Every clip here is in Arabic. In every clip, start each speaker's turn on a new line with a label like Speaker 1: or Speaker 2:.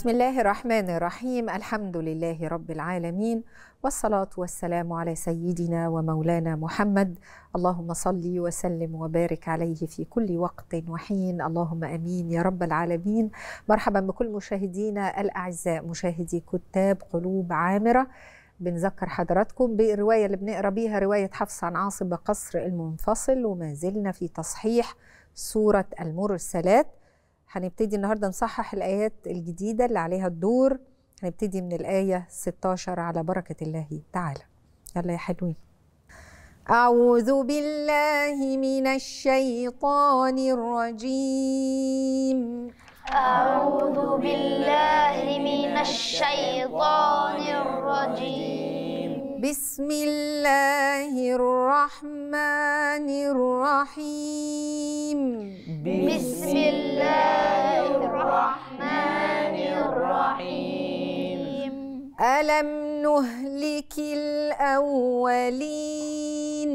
Speaker 1: بسم الله الرحمن الرحيم الحمد لله رب العالمين والصلاه والسلام على سيدنا ومولانا محمد اللهم صل وسلم وبارك عليه في كل وقت وحين اللهم امين يا رب العالمين مرحبا بكل مشاهدينا الاعزاء مشاهدي كتاب قلوب عامره بنذكر حضراتكم بالروايه اللي بنقرا بيها روايه حفص عن عاصم بقصر المنفصل وما زلنا في تصحيح سوره المرسلات هنبتدي النهارده نصحح الآيات الجديدة اللي عليها الدور هنبتدي من الآية 16 على بركة الله تعالى يلا يا حلوين أعوذ بالله من الشيطان الرجيم أعوذ بالله من الشيطان الرجيم بسم الله الرحمن الرحيم بسم الله الرحمن الرحيم ألم نهلك الأولين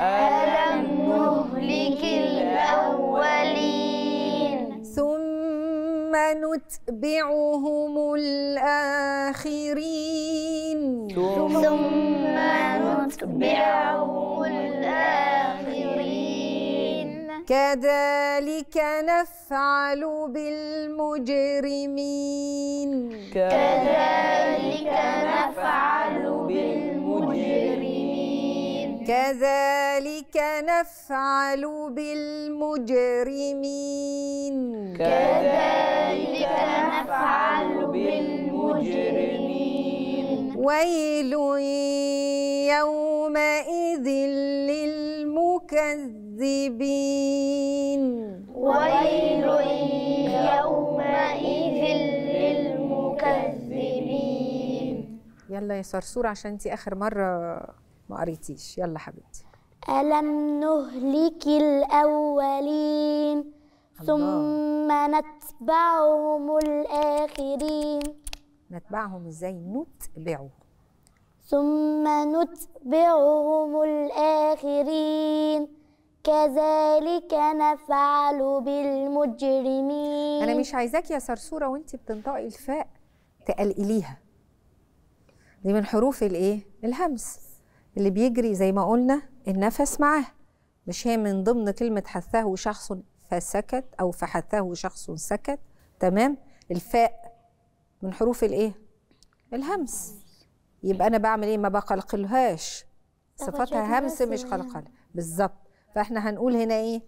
Speaker 1: ألم نهلك الأولين ثم نتبعهم الآخرين ثم نتبعهم الآخرين كذلك نفعل بالمجرمين كذلك نفعل بالمجرمين كذلك نفعل بالمجرمين كذلك نفعل بالمجرمين ويل يومئذ للمكذبين المكذبين ويل يومئذ للمكذبين يلا يا صرصور عشان انت اخر مره ما قريتيش يلا حبيبتي ألم نهلك الأولين ثم نتبعهم الآخرين نتبعهم ازاي نتبعهم ثم نتبعهم الآخرين كذلك نفعل بالمجرمين انا مش عايزاك يا سرسوره وانت بتنطقي الفاء تقلقليها دي من حروف الايه الهمس اللي بيجري زي ما قلنا النفس معاه مش هي من ضمن كلمه حثه شخص فسكت او فحثه شخص سكت تمام الفاء من حروف الايه الهمس يبقى انا بعمل ايه ما بقلقلهاش
Speaker 2: صفتها همس مش يعني. قلقله
Speaker 1: بالظبط فاحنا هنقول هنا ايه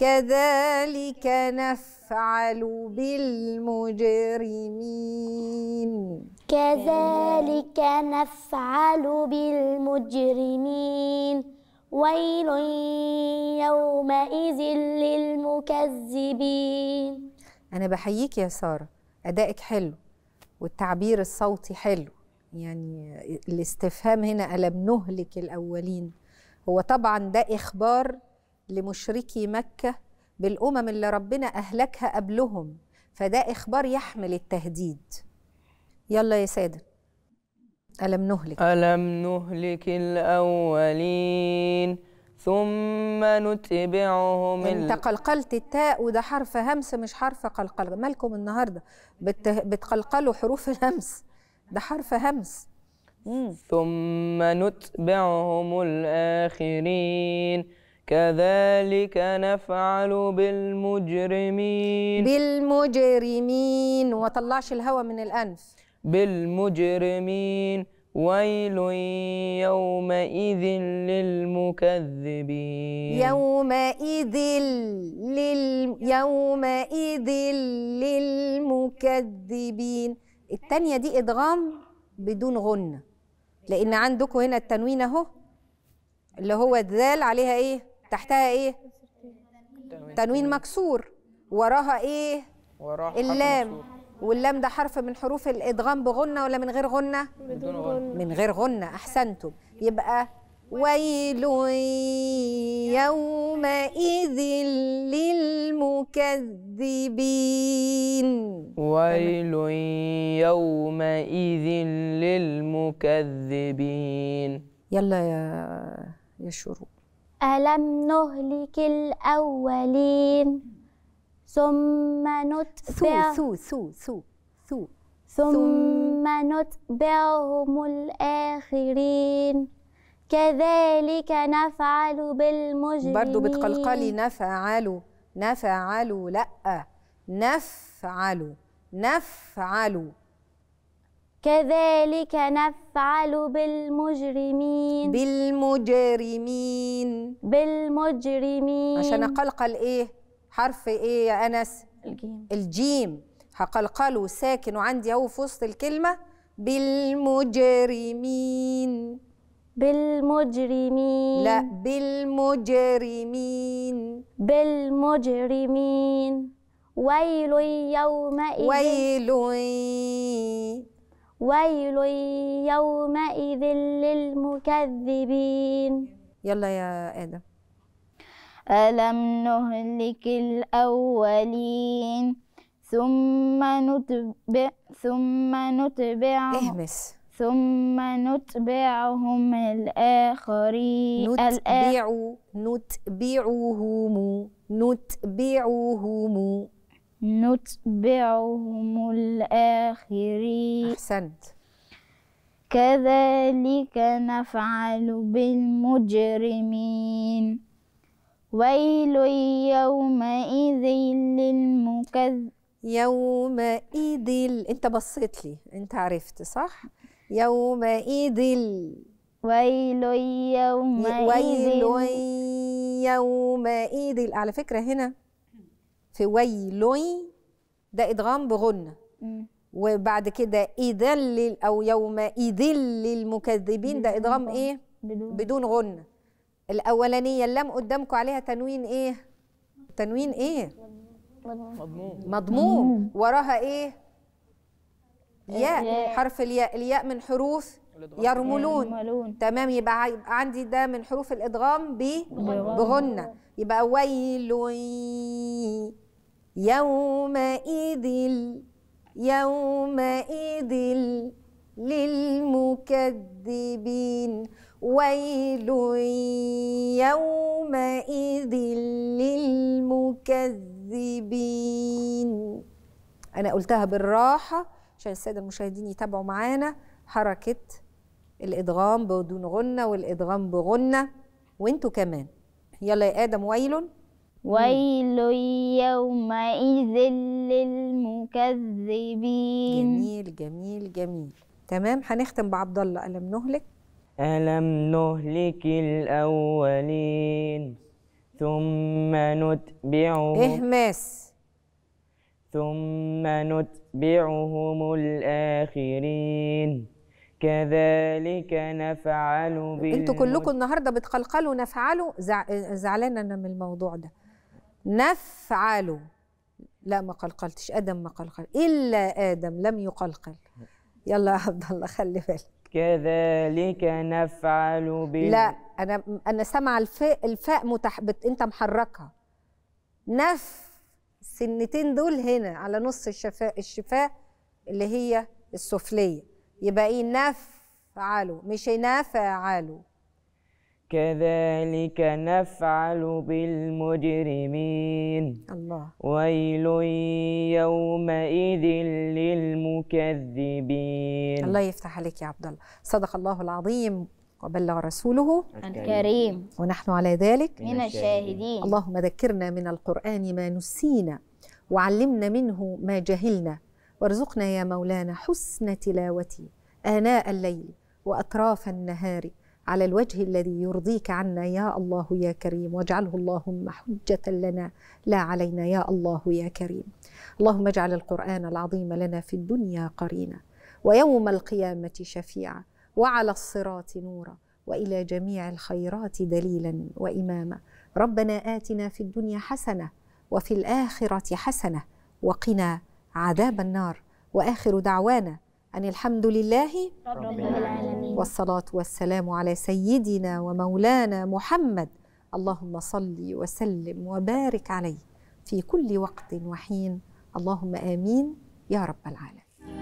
Speaker 1: كذلك نفعل بالمجرمين كذلك نفعل بالمجرمين ويل يومئذ للمكذبين أنا بحييك يا سارة أدائك حلو والتعبير الصوتي حلو يعني الاستفهام هنا ألم نهلك الأولين هو طبعا ده إخبار لمشركي مكة بالأمم اللي ربنا أهلكها قبلهم فده إخبار يحمل التهديد يلا يا سادة ألم نهلك ألم نهلك الأولين ثم نتبعهم انت قلقلت التاء وده حرف همس مش حرف قلقله مالكم النهارده بتقلقلوا حروف الهمس ده حرف همس ثم نتبعهم الآخرين كذلك نفعل بالمجرمين بالمجرمين وطلعش الهوى من الأنف بالمجرمين ويل يومئذ للمكذبين يومئذ لل يومئذ للمكذبين التانية دي إدغام بدون غنة لان عندكم هنا التنوين اهو اللي هو الذال عليها ايه تحتها ايه تنوين مكسور وراها ايه وراها اللام واللام ده حرف من حروف الادغام بغنه ولا من غير غنه بدون غنه من غير غنه احسنتم يبقى ويل يومئذ للمكذبين ويل يومئذ للمكذبين يلا يا يا شروق ألم نهلك الأولين ثم نتبع ثو ثو ثو ثو ثم نتبعهم الآخرين كذلك نفعل بالمجرمين برضو بتقلقلي نفعلوا نفعلوا لأ نفعلوا نفعلوا كذلك نفعل بالمجرمين بالمجرمين بالمجرمين عشان اقلقل ايه حرف ايه يا انس الجيم الجيم هقلقله ساكن وعندي اهو في وسط الكلمه بالمجرمين بالمجرمين لا بالمجرمين بالمجرمين ويل يومئذ ويل ويل يومئذ للمكذبين يلا يا آدم ألم نهلك الأولين ثم نتبع ثم نتبع اهمس ثم نتبعهم الآخرين نتبعو نتبعوهم نتبعوهم نتبعهم الآخرين أحسنت كذلك نفعل بالمجرمين ويل يومئذ للمكذب يومئذ انت بصيت لي انت عرفت صح يومئذ ويل يومئذ ويل يومئذ على فكرة هنا في ويل ده إدغام بغنة وبعد كده إذا أو يومئذ للمكذبين ده إدغام إيه؟ بدون, بدون غنة الأولانية اللام قدامكم عليها تنوين إيه؟ تنوين إيه؟ مضموم مضموم وراها إيه؟
Speaker 2: ياء حرف الياء
Speaker 1: الياء من حروف يرملون. يرملون تمام يبقى عندي ده من حروف الادغام ب بغنة يبقى ويل يومئذ يومئذ للمكذبين ويل يومئذ للمكذبين انا قلتها بالراحه عشان الساده المشاهدين يتابعوا معانا حركه الادغام بدون غنه والادغام بغنه وانتوا كمان يلا يا ادم ويل ويل يومئذ للمكذبين جميل جميل جميل تمام هنختم بعبد الله الم نهلك الم نهلك الاولين ثم نتبعهم اهماس ثم نتبعهم الآخرين كذلك نفعل بال انتوا كلكم النهارده بتقلقلوا نفعلوا زعلانه انا من الموضوع ده نفعلوا لا ما قلقلتش ادم ما قلقل الا ادم لم يقلقل يلا يا عبد الله خلي بالك كذلك نفعل بال لا انا انا سامعه الفاء الفاء متح... انت محركها نف السنتين دول هنا على نص الشفاء الشفاه اللي هي السفليه يبقى ايه نفعلوا مش نفعله كذلك نفعل بالمجرمين الله ويل يومئذ للمكذبين الله يفتح عليك يا عبد الله صدق الله العظيم وبلغ رسوله الكريم ونحن على ذلك من الشاهدين اللهم ذكرنا من القرآن ما نسينا وعلمنا منه ما جهلنا وارزقنا يا مولانا حسن تلاوته آناء الليل وأطراف النهار على الوجه الذي يرضيك عنا يا الله يا كريم واجعله اللهم حجة لنا لا علينا يا الله يا كريم اللهم اجعل القرآن العظيم لنا في الدنيا قرينا ويوم القيامة شفيعا وعلى الصراط نورا وإلى جميع الخيرات دليلا وإماما ربنا آتنا في الدنيا حسنة وفي الآخرة حسنة وقنا عذاب النار وآخر دعوانا أن الحمد لله رب العالمين والصلاة والسلام على سيدنا ومولانا محمد اللهم صل وسلم وبارك عليه في كل وقت وحين اللهم آمين يا رب العالمين